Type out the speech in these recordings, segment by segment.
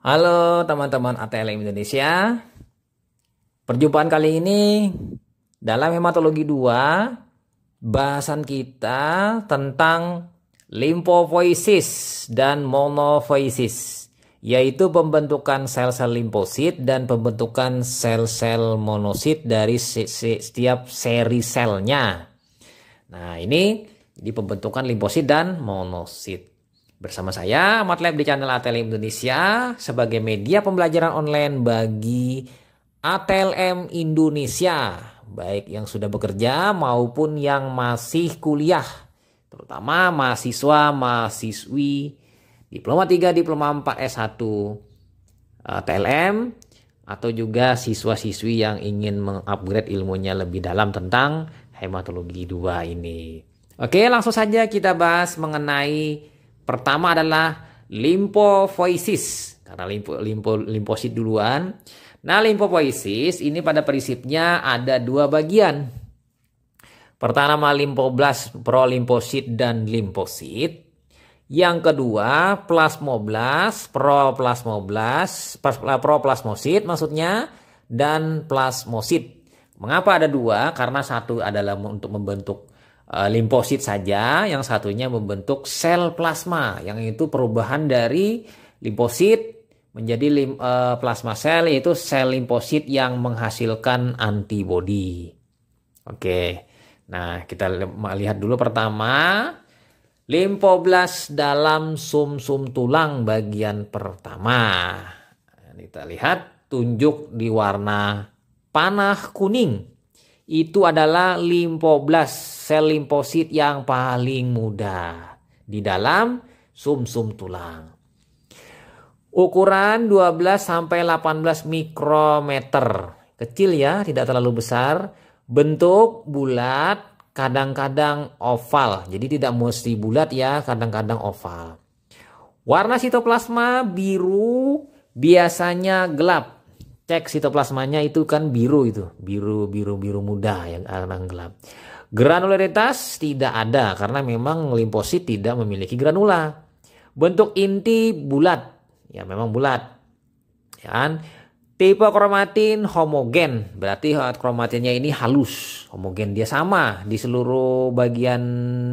Halo teman-teman ATLM Indonesia. Perjumpaan kali ini dalam hematologi 2 bahasan kita tentang limfopoiesis dan monofoisis, yaitu pembentukan sel-sel limposit dan pembentukan sel-sel monosit dari setiap seri selnya. Nah, ini di pembentukan limposit dan monosit. Bersama saya, Matlab di channel ATLM Indonesia sebagai media pembelajaran online bagi ATLM Indonesia, baik yang sudah bekerja maupun yang masih kuliah, terutama mahasiswa, mahasiswi, diploma 3, diploma 4, S1, ATLM atau juga siswa-siswi yang ingin mengupgrade ilmunya lebih dalam tentang hematologi 2 ini. Oke, langsung saja kita bahas mengenai Pertama adalah limpofoisis karena limpo limpo limfosit duluan. Nah, limpofoisis ini pada prinsipnya ada dua bagian. Pertama limfoblast, prolimfosit dan limfosit. Yang kedua plasmoblas, proplasmoblas, eh, proplasmosit maksudnya dan plasmosit. Mengapa ada dua? Karena satu adalah untuk membentuk Eh, limfosit saja, yang satunya membentuk sel plasma, yang itu perubahan dari limfosit menjadi lim, e, plasma sel yaitu sel limfosit yang menghasilkan antibodi. Oke. Nah, kita lihat dulu pertama limfoblas dalam sumsum -sum tulang bagian pertama. Nah, kita lihat tunjuk di warna panah kuning itu adalah limfoblas, sel limfosit yang paling muda di dalam sumsum -sum tulang. Ukuran 12 sampai 18 mikrometer. Kecil ya, tidak terlalu besar. Bentuk bulat, kadang-kadang oval. Jadi tidak mesti bulat ya, kadang-kadang oval. Warna sitoplasma biru biasanya gelap cek sitoplasmanya itu kan biru itu biru biru biru muda yang agak gelap granularitas tidak ada karena memang limfosit tidak memiliki granula bentuk inti bulat ya memang bulat ya kan tipe kromatin homogen berarti kromatinnya ini halus homogen dia sama di seluruh bagian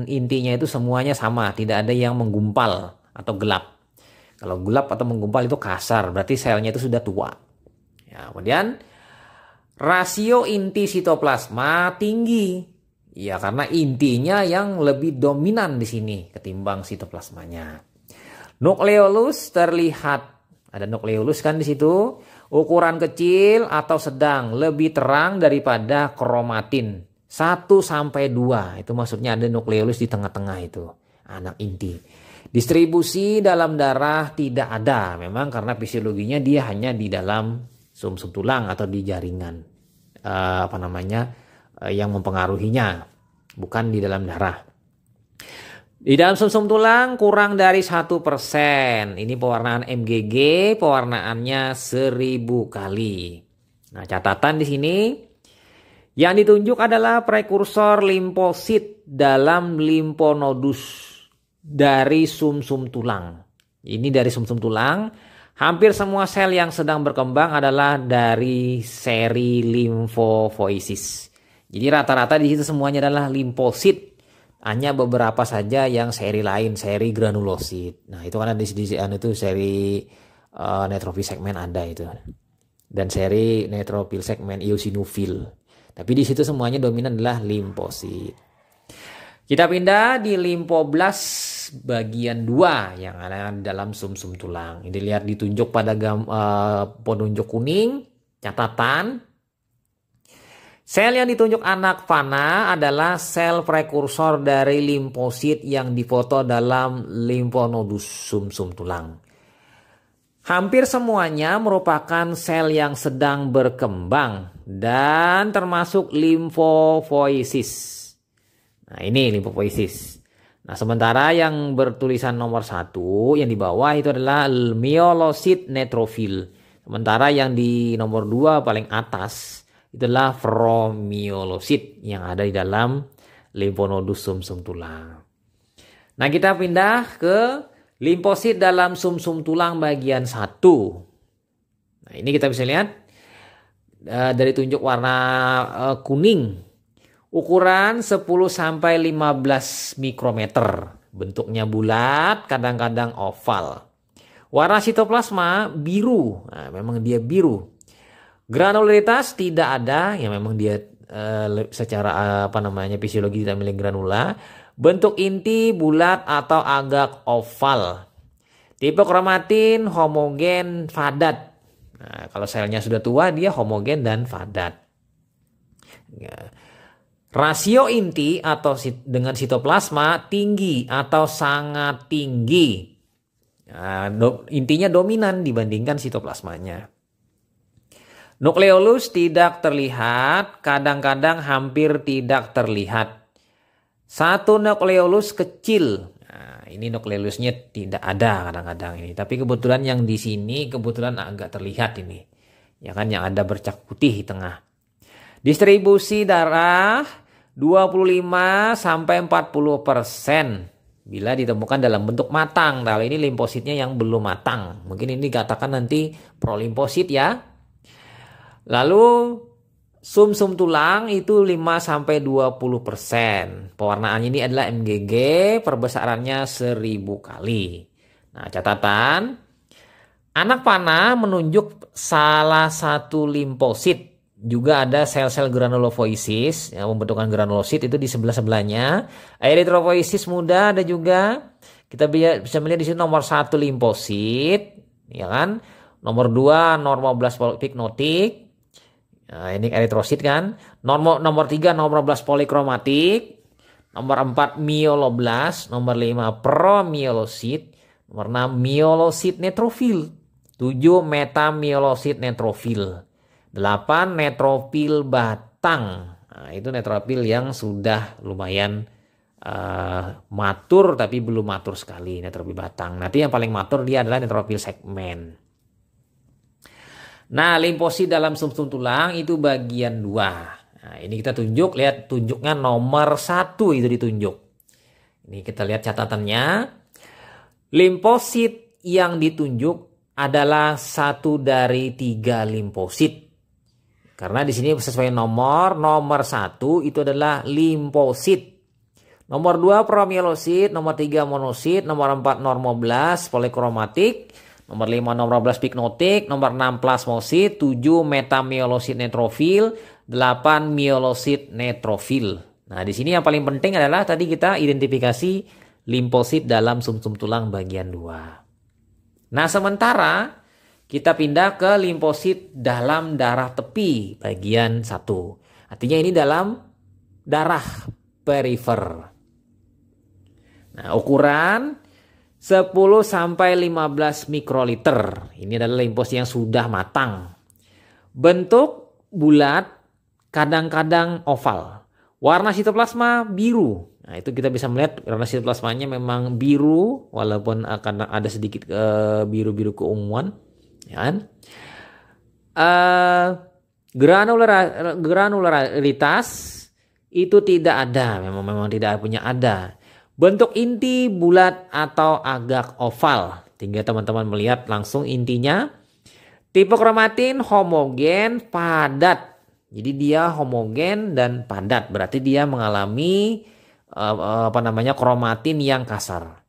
intinya itu semuanya sama tidak ada yang menggumpal atau gelap kalau gelap atau menggumpal itu kasar berarti selnya itu sudah tua Ya, kemudian rasio inti sitoplasma tinggi. Ya, karena intinya yang lebih dominan di sini ketimbang sitoplasmanya. Nukleolus terlihat. Ada nukleolus kan di situ. Ukuran kecil atau sedang lebih terang daripada kromatin. 1 sampai 2 itu maksudnya ada nukleolus di tengah-tengah itu, anak inti. Distribusi dalam darah tidak ada, memang karena fisiologinya dia hanya di dalam sumsum tulang atau di jaringan uh, apa namanya uh, yang mempengaruhinya bukan di dalam darah. Di dalam sumsum tulang kurang dari satu persen. Ini pewarnaan MGG, pewarnaannya seribu kali. Nah, catatan di sini yang ditunjuk adalah prekursor limfosit dalam limponodus dari sumsum -sum tulang. Ini dari sumsum -sum tulang Hampir semua sel yang sedang berkembang adalah dari seri limfovoisis. Jadi rata-rata di situ semuanya adalah limfosit. Hanya beberapa saja yang seri lain, seri granulosit. Nah, itu kan ada di anu itu seri uh, eh, netrofil segmen ada itu. Dan seri netrofil segmen eosinofil. Tapi di situ semuanya dominan adalah limfosit. Kita pindah di limfoblast bagian dua yang ada dalam sumsum -sum tulang. Ini lihat ditunjuk pada gam, uh, penunjuk kuning, catatan. Sel yang ditunjuk anak fana adalah sel prekursor dari limfosit yang difoto dalam limfonodus sumsum tulang. Hampir semuanya merupakan sel yang sedang berkembang dan termasuk limfofoiesis. Nah, ini limfofoiesis. Nah, sementara yang bertulisan nomor satu yang di bawah itu adalah myelosit netrofil Sementara yang di nomor dua paling atas itu adalah fromiosit yang ada di dalam limfonodus sumsum tulang. Nah, kita pindah ke limfosit dalam sumsum tulang bagian satu. Nah, ini kita bisa lihat eh, dari tunjuk warna eh, kuning Ukuran 10 sampai 15 mikrometer. Bentuknya bulat, kadang-kadang oval. Warna sitoplasma biru. Nah, memang dia biru. Granularitas tidak ada, ya memang dia e, secara eh, apa namanya fisiologi tidak milik granula. Bentuk inti bulat atau agak oval. Tipe kromatin homogen padat, Nah, kalau selnya sudah tua dia homogen dan padat. Ya. Rasio inti atau dengan sitoplasma tinggi atau sangat tinggi. Nah, intinya dominan dibandingkan sitoplasmanya. Nukleolus tidak terlihat, kadang-kadang hampir tidak terlihat. Satu nukleolus kecil. Nah, ini nukleolusnya tidak ada kadang-kadang ini, tapi kebetulan yang di sini kebetulan agak terlihat ini. Ya kan yang ada bercak putih di tengah. Distribusi darah 25 sampai 40% bila ditemukan dalam bentuk matang. Kalau nah, ini limfositnya yang belum matang. Mungkin ini dikatakan nanti prolimfosit ya. Lalu sum-sum tulang itu 5 sampai 20%. Pewarnaan ini adalah MGG, perbesarannya 1000 kali. Nah, catatan anak panah menunjuk salah satu limfosit juga ada sel-sel granulofoisis yang membentukkan granulosit itu di sebelah sebelahnya eritropoiesis muda ada juga kita bisa melihat di sini nomor satu limfosit ya kan nomor dua normoblast poliknotik nah, ini eritrosit kan nomor nomor tiga normoblast polikromatik nomor empat mioblast nomor lima promiolosit nomor enam mielosit netrofil tujuh metamiolosit netrofil 8 netropil batang. Nah, itu netropil yang sudah lumayan uh, matur tapi belum matur sekali netropil batang. Nanti yang paling matur dia adalah netropil segmen. Nah, limposi dalam sumsum tulang itu bagian dua. Nah, ini kita tunjuk, lihat tunjuknya nomor satu itu ditunjuk. Ini kita lihat catatannya. limposit yang ditunjuk adalah satu dari tiga limposit karena di sini sesuai nomor, nomor satu itu adalah limfosit. Nomor dua promielosit, nomor tiga monosit, nomor empat normoblas polikromatik, nomor lima normoblas piknotik, nomor enam plasmosit, tujuh metamielosit netrofil, delapan mielosit netrofil. Nah, di sini yang paling penting adalah tadi kita identifikasi limfosit dalam sumsum -sum tulang bagian dua. Nah, sementara kita pindah ke limfosit dalam darah tepi bagian satu. Artinya ini dalam darah perifer. Nah, ukuran 10 sampai 15 mikroliter. Ini adalah limfosit yang sudah matang. Bentuk bulat, kadang-kadang oval. Warna sitoplasma biru. Nah, itu kita bisa melihat warna sitoplasmanya memang biru walaupun akan ada sedikit eh, biru-biru uh, keunguan. Ya kan? Uh, eh, granular granularitas itu tidak ada, memang memang tidak punya ada. Bentuk inti bulat atau agak oval. Tinggal teman-teman melihat langsung intinya. Tipe kromatin homogen padat. Jadi dia homogen dan padat, berarti dia mengalami eh, eh, apa namanya kromatin yang kasar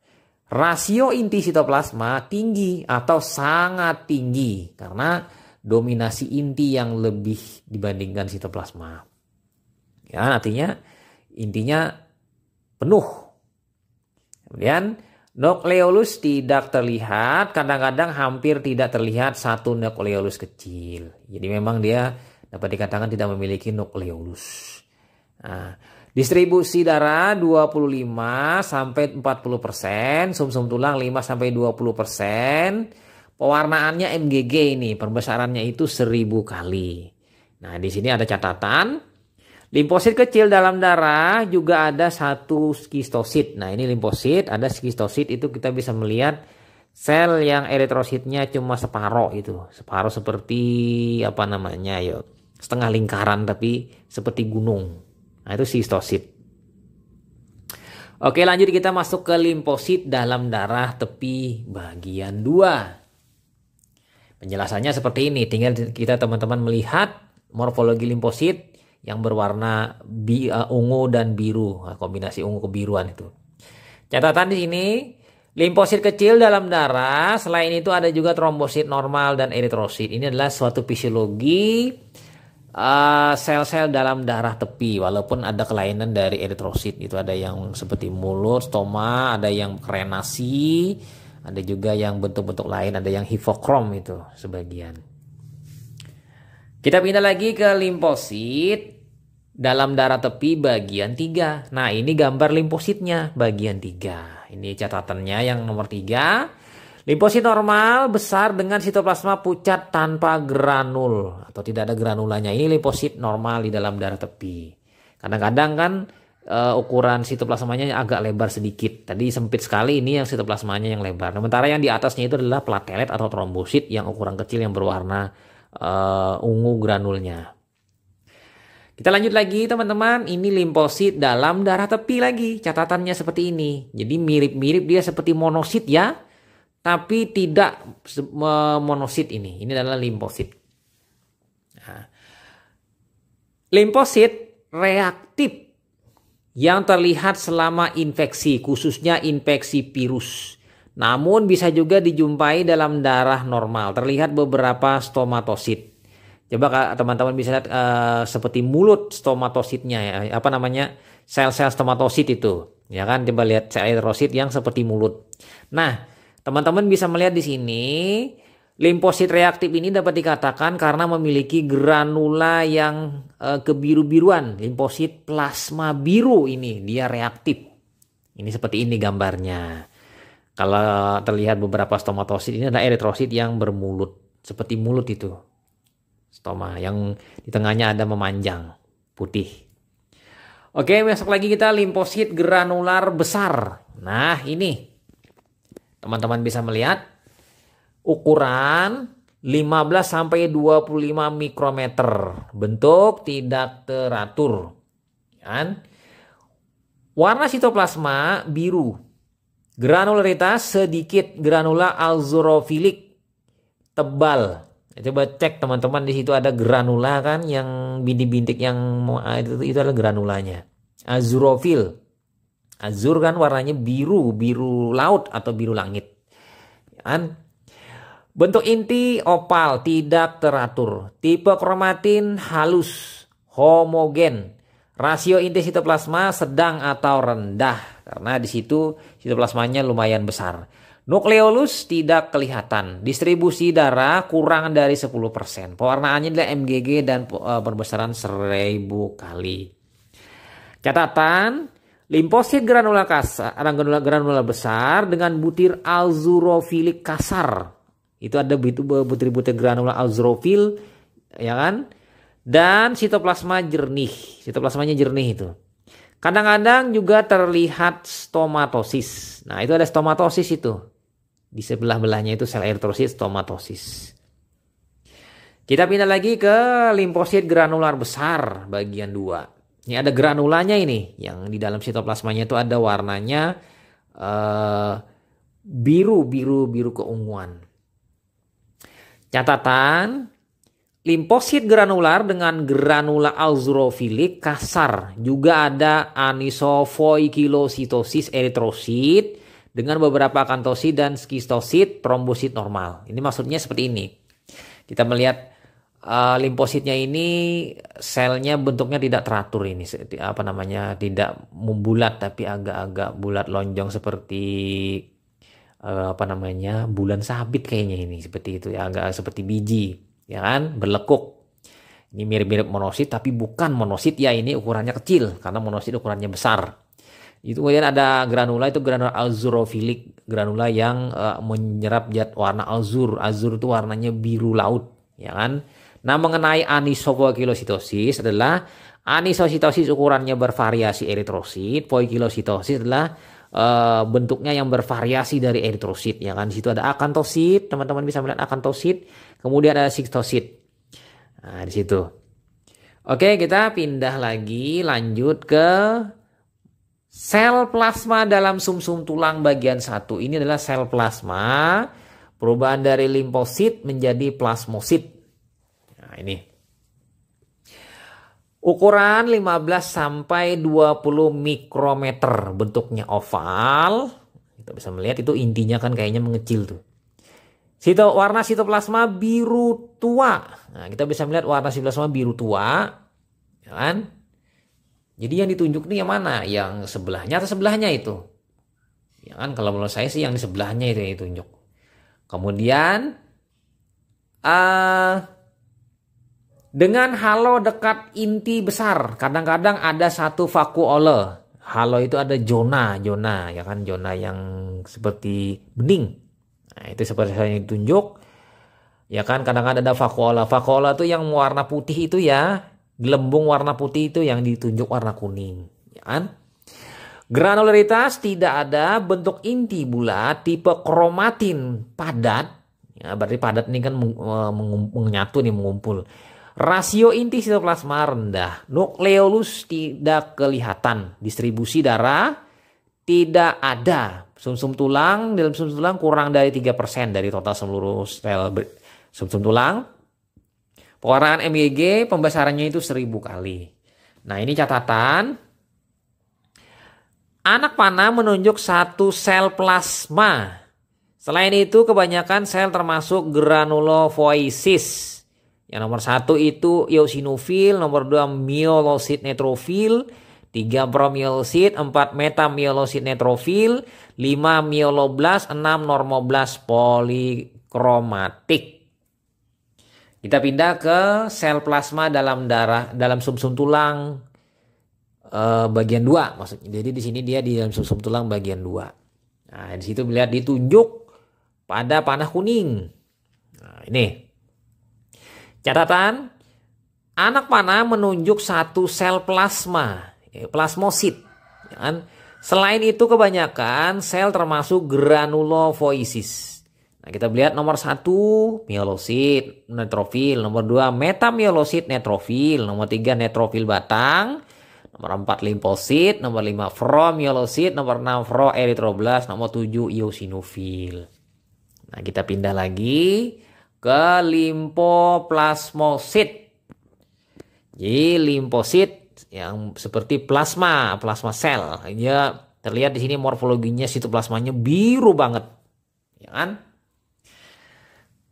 rasio inti sitoplasma tinggi atau sangat tinggi karena dominasi inti yang lebih dibandingkan sitoplasma. Ya, artinya intinya penuh. Kemudian nukleolus tidak terlihat, kadang-kadang hampir tidak terlihat satu nukleolus kecil. Jadi memang dia dapat dikatakan tidak memiliki nukleolus. Nah, Distribusi darah 25 sampai 40 persen, sum sumsum tulang 5 sampai 20 persen. Pewarnaannya MGG ini, perbesarannya itu 1000 kali. Nah, di sini ada catatan. Limfosit kecil dalam darah juga ada satu skistosit. Nah, ini limfosit, ada skistosit itu kita bisa melihat sel yang eritrositnya cuma separoh itu. separoh seperti apa namanya, yuk. Ya, setengah lingkaran tapi seperti gunung. Nah, itu sistosit. Oke, lanjut kita masuk ke limfosit dalam darah tepi bagian 2. Penjelasannya seperti ini, tinggal kita teman-teman melihat morfologi limfosit yang berwarna bi, eh, ungu dan biru, nah, kombinasi ungu kebiruan itu. Catatan di sini, limfosit kecil dalam darah, selain itu ada juga trombosit normal dan eritrosit. Ini adalah suatu fisiologi sel ah, sel-sel dalam darah tepi walaupun ada kelainan dari eritrosit itu ada yang seperti mulut, stoma, ada yang krenasi, ada juga yang bentuk-bentuk lain, ada yang hipokrom itu sebagian. Kita pindah lagi ke limfosit dalam darah tepi bagian 3. Nah, ini gambar limfositnya bagian 3. Ini catatannya yang nomor 3. Limfosit normal besar dengan sitoplasma pucat tanpa granul atau tidak ada granulanya. Ini limfosit normal di dalam darah tepi. Kadang-kadang kan uh, ukuran sitoplasmanya agak lebar sedikit. Tadi sempit sekali ini yang sitoplasmanya yang lebar. Sementara yang di atasnya itu adalah platelet atau trombosit yang ukuran kecil yang berwarna uh, ungu granulnya. Kita lanjut lagi teman-teman, ini limfosit dalam darah tepi lagi. Catatannya seperti ini. Jadi mirip-mirip dia seperti monosit ya tapi tidak monosit ini. Ini adalah limfosit. Nah, limfosit reaktif yang terlihat selama infeksi, khususnya infeksi virus. Namun bisa juga dijumpai dalam darah normal. Terlihat beberapa stomatosit. Coba teman-teman bisa lihat uh, seperti mulut stomatositnya ya, eh, apa namanya sel-sel stomatosit itu, ya kan? Coba lihat sel erosit yang seperti mulut. Nah, Teman-teman bisa melihat di sini Limfosit reaktif ini dapat dikatakan karena memiliki granula yang uh, kebiru-biruan. Limfosit plasma biru ini dia reaktif. Ini seperti ini gambarnya. Kalau terlihat beberapa stomatosit ini ada eritrosit yang bermulut seperti mulut itu. Stoma yang di tengahnya ada memanjang putih. Oke, besok lagi kita limfosit granular besar. Nah, ini Teman-teman bisa melihat ukuran 15 sampai 25 mikrometer. Bentuk tidak teratur. Kan? Warna sitoplasma biru. Granularitas sedikit granula alzorofilik tebal. Ya, coba cek teman-teman di situ ada granula kan yang bintik-bintik yang itu, itu adalah granulanya. Azurofil Azur kan warnanya biru, biru laut atau biru langit. Kan? Bentuk inti opal tidak teratur. Tipe kromatin halus, homogen. Rasio inti sitoplasma sedang atau rendah karena di situ sitoplasmanya lumayan besar. Nukleolus tidak kelihatan. Distribusi darah kurang dari 10%. Pewarnaannya adalah MGG dan perbesaran eh, 1000 kali. Catatan, Limfosit granula kasar, granula granula besar dengan butir alzurofilik kasar. Itu ada butir-butir granula alzurofil, ya kan? Dan sitoplasma jernih, sitoplasmanya jernih itu. Kadang-kadang juga terlihat stomatosis. Nah, itu ada stomatosis itu. Di sebelah-belahnya itu sel eritrosit stomatosis. Kita pindah lagi ke limposit granular besar bagian 2. Ini ada granulanya ini, yang di dalam sitoplasmanya itu ada warnanya eh, biru, biru, biru keunguan. Catatan, limfosit granular dengan granula alzurofilik kasar. Juga ada anisofoikilositosis eritrosit dengan beberapa akantosit dan skistosit trombosit normal. Ini maksudnya seperti ini. Kita melihat uh, eh, limfositnya ini selnya bentuknya tidak teratur ini apa namanya tidak membulat tapi agak-agak bulat lonjong seperti uh, apa namanya bulan sabit kayaknya ini seperti itu ya agak seperti biji ya kan berlekuk ini mirip-mirip monosit tapi bukan monosit ya ini ukurannya kecil karena monosit ukurannya besar itu kemudian ada granula itu granula azurofilik granula yang uh, menyerap zat warna azur azur itu warnanya biru laut ya kan Nah, mengenai anisofagilositosis adalah anisositosis ukurannya bervariasi eritrosit, poikilositosis adalah e, bentuknya yang bervariasi dari eritrosit ya kan. Di situ ada akantosit, teman-teman bisa melihat akantosit, kemudian ada sitosit. Nah, di situ. Oke, kita pindah lagi lanjut ke sel plasma dalam sumsum -sum tulang bagian satu. Ini adalah sel plasma, perubahan dari limfosit menjadi plasmosit ini. Ukuran 15 sampai 20 mikrometer bentuknya oval. Kita bisa melihat itu intinya kan kayaknya mengecil tuh. Sito, warna sitoplasma biru tua. Nah, kita bisa melihat warna sitoplasma biru tua. Ya kan? Jadi yang ditunjuk nih yang mana? Yang sebelahnya atau sebelahnya itu? Ya kan kalau menurut saya sih yang di sebelahnya itu yang ditunjuk. Kemudian uh, dengan halo dekat inti besar, kadang-kadang ada satu vakuole. Halo itu ada zona, zona ya kan, zona yang seperti bening. Nah, itu seperti saya tunjuk. Ya kan, kadang-kadang ada vakuola. Vakuola itu yang warna putih itu ya, gelembung warna putih itu yang ditunjuk warna kuning, ya kan? Granularitas tidak ada, bentuk inti bulat, tipe kromatin padat. Ya, berarti padat ini kan eh, menyatu nih mengumpul Rasio inti sitoplasma rendah, nukleolus tidak kelihatan, distribusi darah tidak ada. Sumsum -sum tulang, dalam sumsum -sum tulang kurang dari 3% dari total seluruh sel sumsum -sum tulang. Pewarnaan MGG pembesarannya itu 1000 kali. Nah, ini catatan. Anak panah menunjuk satu sel plasma. Selain itu, kebanyakan sel termasuk granulofoisis. Yang nomor satu itu eosinofil, nomor dua mielosit netrofil, tiga promielosit, empat metamielosit netrofil, lima myeloblast, enam normoblast polikromatik. Kita pindah ke sel plasma dalam darah, dalam sumsum tulang eh, bagian dua maksudnya. Jadi di sini dia di dalam sumsum tulang bagian dua. Nah, di situ melihat ditunjuk pada panah kuning. Nah, ini Catatan, anak panah menunjuk satu sel plasma, ya, plasmosit. Ya kan? Selain itu kebanyakan sel termasuk granulofoisis. Nah, kita lihat nomor satu mielosit, netrofil, nomor dua metamielosit, netrofil, nomor tiga netrofil batang, nomor empat limfosit, nomor lima fromielosit, nomor enam froeritroblast, nomor tujuh eosinofil. Nah, kita pindah lagi ke limfoplasmosit. Jadi limfosit yang seperti plasma, plasma sel. Ya, terlihat di sini morfologinya sitoplasmanya biru banget. Ya kan?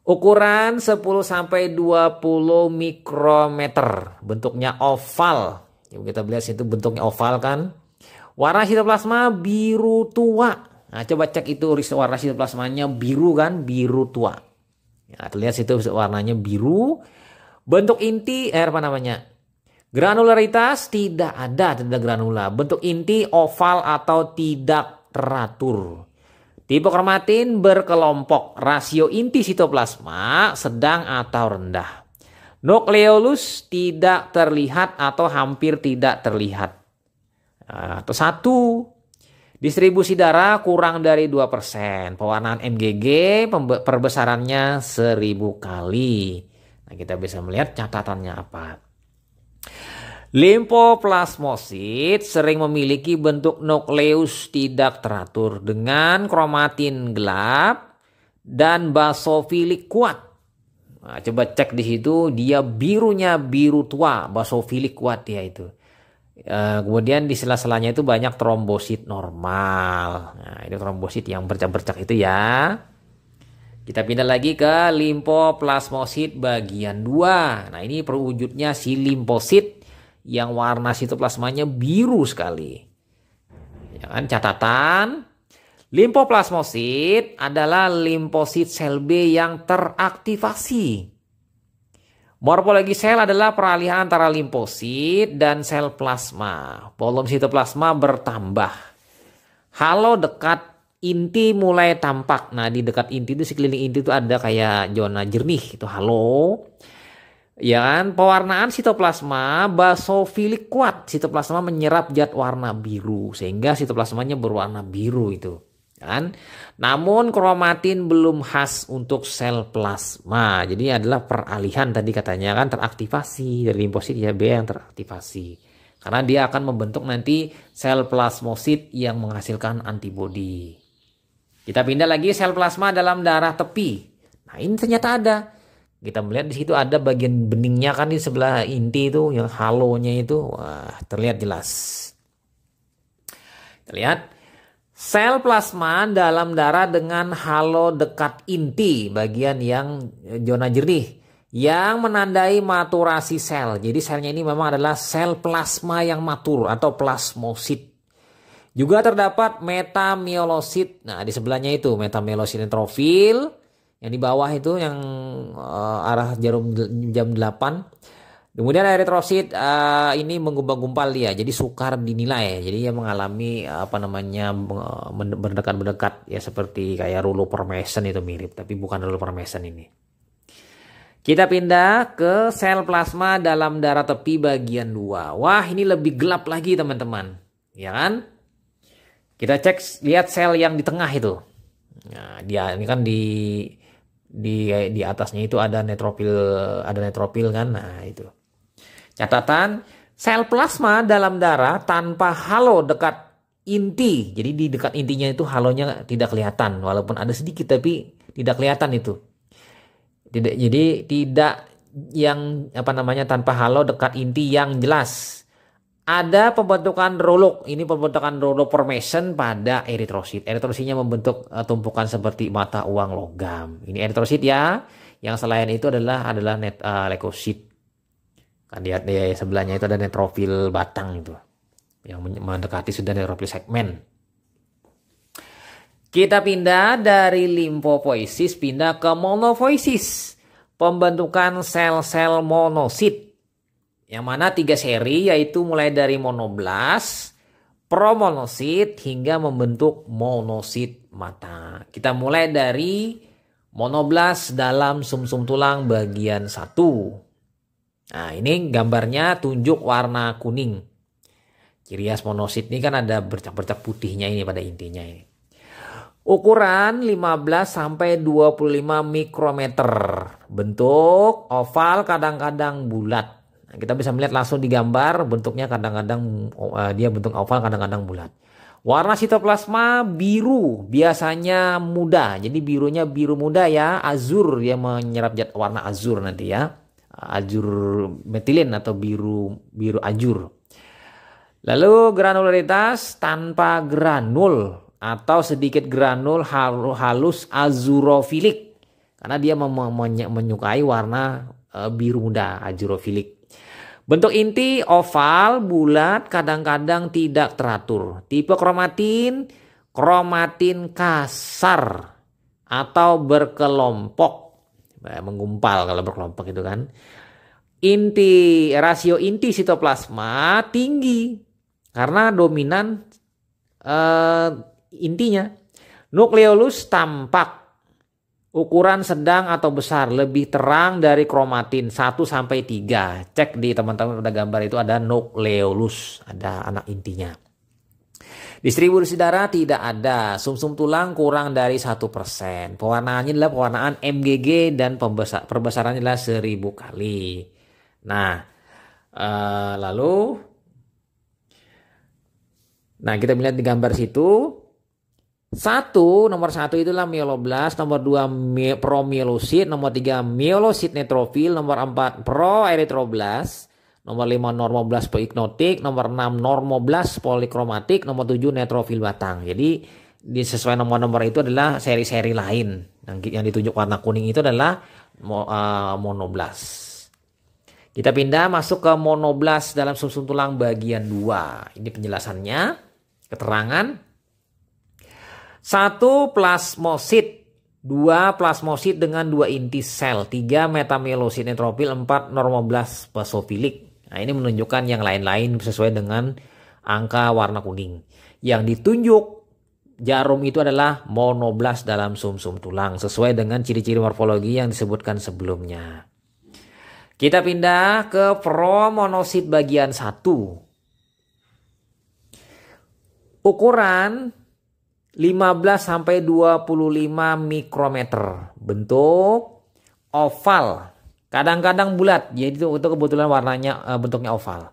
Ukuran 10 sampai 20 mikrometer. Bentuknya oval. Ya, kita lihat itu bentuknya oval kan. Warna sitoplasma biru tua. Nah, coba cek itu warna sitoplasmanya biru kan, biru tua. Ya, terlihat situ warnanya biru. Bentuk inti eh, apa namanya? Granularitas tidak ada, tidak granula. Bentuk inti oval atau tidak teratur. Tipe kromatin berkelompok, rasio inti sitoplasma sedang atau rendah. Nukleolus tidak terlihat atau hampir tidak terlihat. Nah, atau satu, Distribusi darah kurang dari 2%. Pewarnaan MGG perbesarannya 1000 kali. Nah, kita bisa melihat catatannya apa. Limfoplasmosit sering memiliki bentuk nukleus tidak teratur dengan kromatin gelap dan basofilik kuat. Nah, coba cek di situ dia birunya biru tua, basofilik kuat dia itu. Eh, kemudian di sela-selanya itu banyak trombosit normal. Nah, ini trombosit yang bercak-bercak itu ya. Kita pindah lagi ke limfoplasmosit bagian 2. Nah, ini perwujudnya si limfosit yang warna sitoplasmanya biru sekali. Ya kan catatan limfoplasmosit adalah limfosit sel B yang teraktivasi Morfologi sel adalah peralihan antara limfosit dan sel plasma. Volume sitoplasma bertambah. Halo dekat inti mulai tampak. Nah di dekat inti itu sekeliling inti itu ada kayak zona jernih itu halo. Ya kan, pewarnaan sitoplasma basofilik kuat. Sitoplasma menyerap zat warna biru sehingga sitoplasmanya berwarna biru itu. Kan? Namun kromatin belum khas untuk sel plasma. Jadi adalah peralihan tadi katanya kan teraktivasi dari limfosit ya, B yang teraktivasi. Karena dia akan membentuk nanti sel plasmosit yang menghasilkan antibodi. Kita pindah lagi sel plasma dalam darah tepi. Nah, ini ternyata ada. Kita melihat di situ ada bagian beningnya kan di sebelah inti itu yang halonya itu. Wah, terlihat jelas. Kita lihat Sel plasma dalam darah dengan halo dekat inti bagian yang eh, zona jernih yang menandai maturasi sel. Jadi selnya ini memang adalah sel plasma yang matur atau plasmosit. Juga terdapat metamielosit. Nah, di sebelahnya itu metamielosit neutrofil yang di bawah itu yang uh, arah jarum jam 8 Kemudian eritrosit uh, eh, ini menggumpal-gumpal dia, jadi sukar dinilai. Jadi dia mengalami eh, apa namanya berdekat-berdekat eh, ya seperti kayak rulo permesen itu mirip, tapi bukan rulo permesen ini. Kita pindah ke sel plasma dalam darah tepi bagian 2. Wah, ini lebih gelap lagi teman-teman. Ya kan? Kita cek lihat sel yang di tengah itu. Nah, dia ini kan di di di atasnya itu ada netrofil, ada netrofil kan. Nah, itu. Catatan, sel plasma dalam darah tanpa halo dekat inti. Jadi di dekat intinya itu halonya tidak kelihatan walaupun ada sedikit tapi tidak kelihatan itu. Tidak jadi tidak yang apa namanya tanpa halo dekat inti yang jelas. Ada pembentukan rolok. Ini pembentukan rolok formation pada eritrosit. Eritrositnya membentuk eh, tumpukan seperti mata uang logam. Ini eritrosit ya. Yang selain itu adalah adalah net, uh, leukosit kan lihat ya sebelahnya itu ada profil batang itu yang mendekati sudah profil segmen kita pindah dari limfopoiesis pindah ke monofoiesis pembentukan sel-sel monosit yang mana tiga seri yaitu mulai dari monoblast, promonosit hingga membentuk monosit mata. Kita mulai dari monoblast dalam sumsum -sum tulang bagian satu. Nah ini gambarnya tunjuk warna kuning. Ciri as monosit ini kan ada bercak-bercak putihnya ini pada intinya ini. Ukuran 15 sampai 25 mikrometer. Bentuk oval kadang-kadang bulat. Nah, kita bisa melihat langsung di gambar bentuknya kadang-kadang uh, dia bentuk oval kadang-kadang bulat. Warna sitoplasma biru, biasanya muda. Jadi birunya biru muda ya, azur dia menyerap zat warna azur nanti ya ajur metilen atau biru biru ajur. Lalu granularitas tanpa granul atau sedikit granul halus azurofilik karena dia menyukai warna e, biru muda azurofilik. Bentuk inti oval, bulat, kadang-kadang tidak teratur. Tipe kromatin, kromatin kasar atau berkelompok Nah, mengumpal kalau berkelompok itu kan. Inti rasio inti sitoplasma tinggi karena dominan uh, intinya. Nukleolus tampak ukuran sedang atau besar lebih terang dari kromatin 1 sampai 3. Cek di teman-teman udah gambar itu ada nukleolus, ada anak intinya. Distribusi darah tidak ada, sumsum -sum tulang kurang dari satu persen. Pewarnaannya adalah pewarnaan MGG dan pembesar, perbesarannya adalah seribu kali. Nah, uh, lalu, nah kita melihat di gambar situ, satu, nomor satu itulah mieloblast, nomor dua promielosit, nomor tiga mielosit netrofil, nomor empat proerythroblast, Nomor 5 normoblas poiknotik, nomor 6 normoblas polikromatik, nomor 7 netrofil batang. Jadi di nomor-nomor itu adalah seri-seri lain. Yang, yang ditunjuk warna kuning itu adalah uh, eh, monoblas. Kita pindah masuk ke monoblas dalam susun tulang bagian 2. Ini penjelasannya, keterangan. Satu plasmosit dua plasmosit dengan dua inti sel, tiga metamelosit netrofil, empat normoblas basofilik. Nah, ini menunjukkan yang lain-lain sesuai dengan angka warna kuning. Yang ditunjuk jarum itu adalah monoblast dalam sumsum -sum tulang sesuai dengan ciri-ciri morfologi yang disebutkan sebelumnya. Kita pindah ke promonosit bagian 1. Ukuran 15 sampai 25 mikrometer. Bentuk oval Kadang-kadang bulat, yaitu itu kebetulan warnanya eh, bentuknya oval.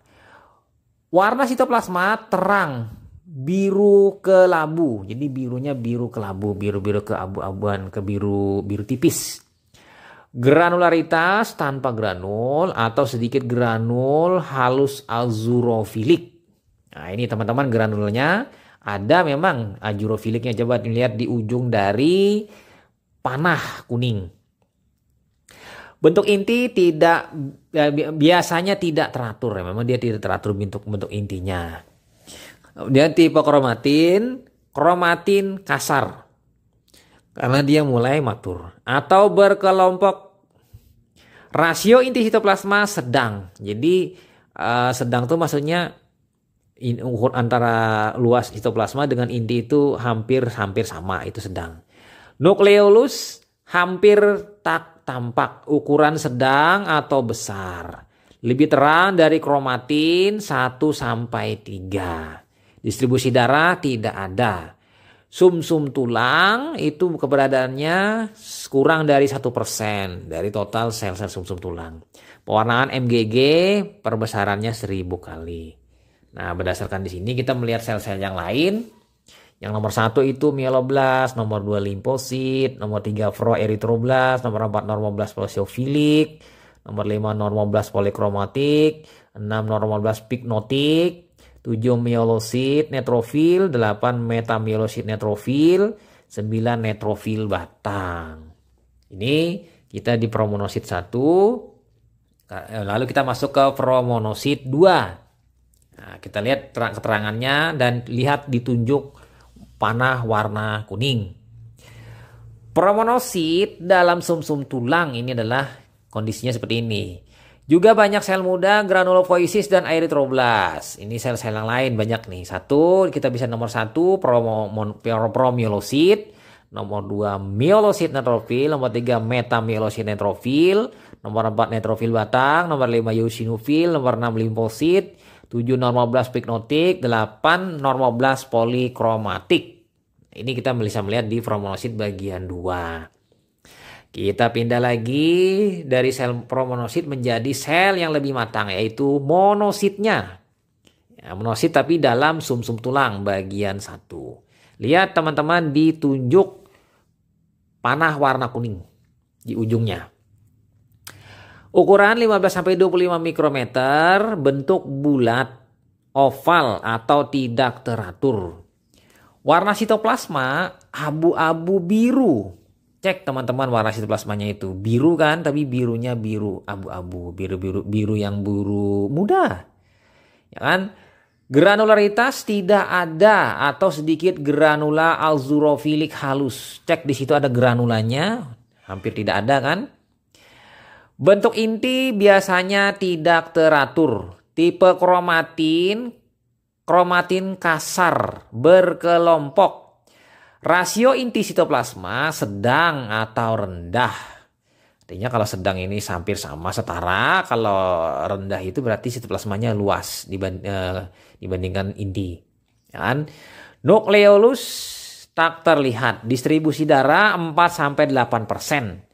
Warna sitoplasma terang biru ke labu. Jadi birunya biru ke labu, biru-biru ke abu-abuan, ke biru biru tipis. Granularitas tanpa granul atau sedikit granul halus azurofilik. Nah, ini teman-teman granulnya ada memang azurofiliknya coba dilihat di ujung dari panah kuning. Bentuk inti tidak ya, biasanya tidak teratur ya. Memang dia tidak teratur bentuk bentuk intinya. Dia tipe kromatin, kromatin kasar. Karena dia mulai matur atau berkelompok. Rasio inti sitoplasma sedang. Jadi uh, sedang tuh maksudnya in, ukur antara luas sitoplasma dengan inti itu hampir hampir sama itu sedang. Nukleolus hampir tak tampak ukuran sedang atau besar. Lebih terang dari kromatin 1 sampai 3. Distribusi darah tidak ada. Sum-sum tulang itu keberadaannya kurang dari 1% dari total sel-sel sum-sum tulang. Pewarnaan MGG perbesarannya 1000 kali. Nah, berdasarkan di sini kita melihat sel-sel yang lain yang nomor satu itu mieloblast, nomor dua limfosit, nomor tiga eritroblast, nomor empat normoblast polisiofilik, nomor lima normoblast polikromatik, enam normoblast pignotik, tujuh mielosit netrofil, delapan metamielosit netrofil, sembilan netrofil batang. Ini kita di promonosit satu, eh, lalu kita masuk ke promonosit dua. Nah, kita lihat keterangannya dan lihat ditunjuk panah warna kuning. Promonosit dalam sumsum -sum tulang ini adalah kondisinya seperti ini. Juga banyak sel muda, granulopoiesis dan eritroblast. Ini sel-sel yang lain banyak nih. Satu, kita bisa nomor satu promyelosit. Nomor dua myelosit netrofil. Nomor tiga metamyelosit netrofil. Nomor empat netrofil batang. Nomor lima eosinofil. Nomor enam limfosit. 7 blast pignotik, 8 blast polikromatik. Ini kita bisa melihat di promonosit bagian 2. Kita pindah lagi dari sel promonosit menjadi sel yang lebih matang yaitu monositnya. Ya, monosit tapi dalam sumsum -sum tulang bagian 1. Lihat teman-teman ditunjuk panah warna kuning di ujungnya. Ukuran 15 sampai 25 mikrometer, bentuk bulat, oval atau tidak teratur. Warna sitoplasma abu-abu biru. Cek teman-teman warna sitoplasmanya itu biru kan, tapi birunya biru abu-abu, biru-biru biru yang biru muda. Ya kan? Granularitas tidak ada atau sedikit granula alzurofilik halus. Cek di situ ada granulanya, hampir tidak ada kan? Bentuk inti biasanya tidak teratur. Tipe kromatin, kromatin kasar, berkelompok. Rasio inti sitoplasma sedang atau rendah. Artinya kalau sedang ini hampir sama setara, kalau rendah itu berarti sitoplasmanya luas eh, dibandingkan inti. Ya kan? Nukleolus tak terlihat. Distribusi darah 4 sampai 8 persen.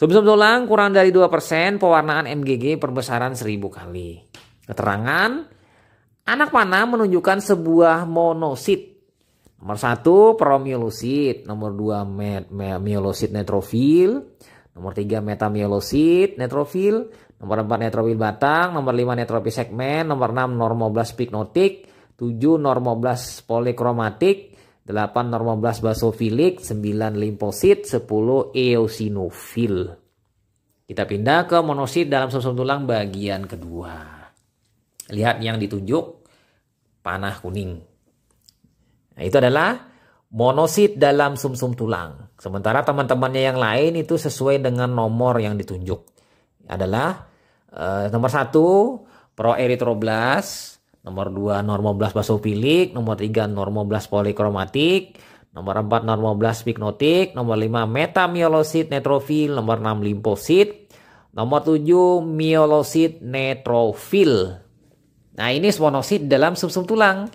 Sebesar tulang kurang dari 2% pewarnaan MGG perbesaran 1000 kali. Keterangan, anak panah menunjukkan sebuah monosit. Nomor 1 promyelosit, nomor 2 myelosit netrofil. nomor 3 metamyelosit netrofil. nomor 4 netrofil batang, nomor 5 netrofil segmen, nomor 6 normoblast pignotik, 7 normoblast polikromatik, 8 normoblast basofilik, 9 limfosit, 10 eosinofil. Kita pindah ke monosit dalam sumsum tulang bagian kedua. Lihat yang ditunjuk panah kuning. Nah, itu adalah monosit dalam sumsum tulang. Sementara teman-temannya yang lain itu sesuai dengan nomor yang ditunjuk. Adalah eh, nomor 1 proeritroblas, Nomor 2 normoblast basofilik, nomor 3 normoblast polikromatik, nomor 4 normoblast pignotik, nomor 5 metamyolosit netrofil, nomor 6 limfosit, nomor 7 myelosit netrofil. Nah, ini monosit dalam sumsum -sum tulang.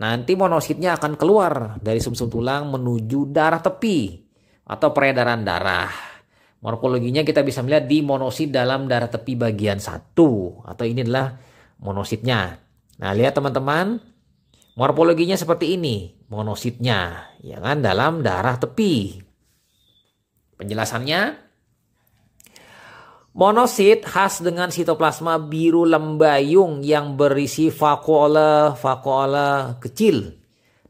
Nanti monositnya akan keluar dari sumsum -sum tulang menuju darah tepi atau peredaran darah. Morfologinya kita bisa melihat di monosit dalam darah tepi bagian satu atau ini adalah monositnya. Nah, lihat teman-teman, morfologinya seperti ini, monositnya, ya kan dalam darah tepi. Penjelasannya, monosit khas dengan sitoplasma biru lembayung yang berisi vakuola vakuola kecil.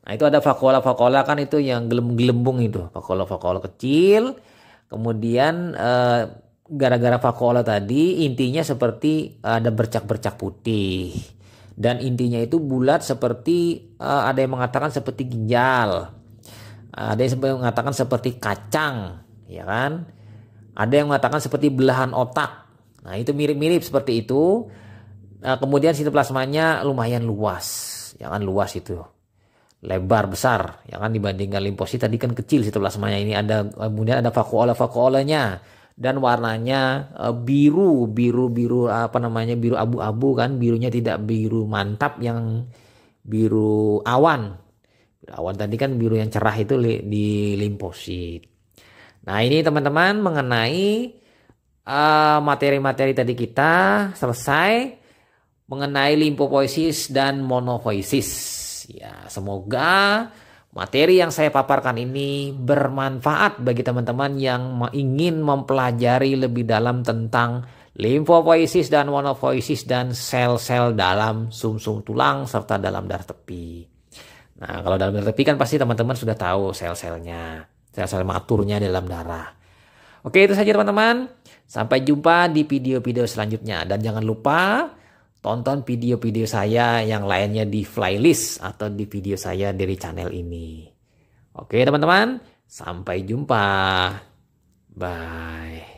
Nah, itu ada vakuola vakuola kan itu yang gelembung-gelembung itu, vakuola vakuola kecil. Kemudian eh, gara-gara vakuola tadi intinya seperti ada bercak-bercak putih dan intinya itu bulat seperti uh, ada yang mengatakan seperti ginjal ada yang mengatakan seperti kacang ya kan ada yang mengatakan seperti belahan otak nah itu mirip-mirip seperti itu uh, kemudian sitoplasmanya lumayan luas ya kan luas itu lebar besar ya kan dibandingkan limfosit tadi kan kecil sitoplasmanya ini ada eh, kemudian ada vakuola vakuolanya dan warnanya uh, biru biru biru apa namanya biru abu-abu kan birunya tidak biru mantap yang biru awan biru awan tadi kan biru yang cerah itu li, di limposit nah ini teman-teman mengenai eh, materi-materi uh, tadi kita selesai mengenai limpopoisis dan monopoisis. ya semoga Materi yang saya paparkan ini bermanfaat bagi teman-teman yang ingin mempelajari lebih dalam tentang limfopoiesis dan monofoiesis dan sel-sel dalam sumsum -sum tulang serta dalam darah tepi. Nah, kalau dalam darah tepi kan pasti teman-teman sudah tahu sel-selnya, sel-sel maturnya dalam darah. Oke, itu saja teman-teman. Sampai jumpa di video-video selanjutnya dan jangan lupa tonton video-video saya yang lainnya di flylist atau di video saya dari channel ini. Oke teman-teman, sampai jumpa. Bye.